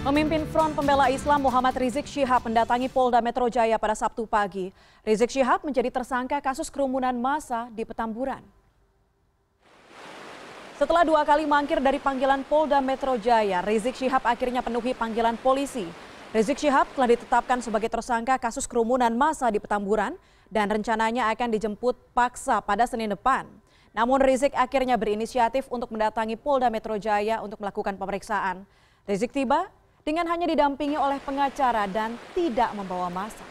Pemimpin Front Pembela Islam Muhammad Rizik Syihab mendatangi Polda Metro Jaya pada Sabtu pagi. Rizik Syihab menjadi tersangka kasus kerumunan massa di Petamburan. Setelah dua kali mangkir dari panggilan Polda Metro Jaya, Rizik Syihab akhirnya penuhi panggilan polisi. Rizik Syihab telah ditetapkan sebagai tersangka kasus kerumunan massa di Petamburan dan rencananya akan dijemput paksa pada Senin depan. Namun Rizik akhirnya berinisiatif untuk mendatangi Polda Metro Jaya untuk melakukan pemeriksaan. Rizik tiba dengan hanya didampingi oleh pengacara dan tidak membawa masa.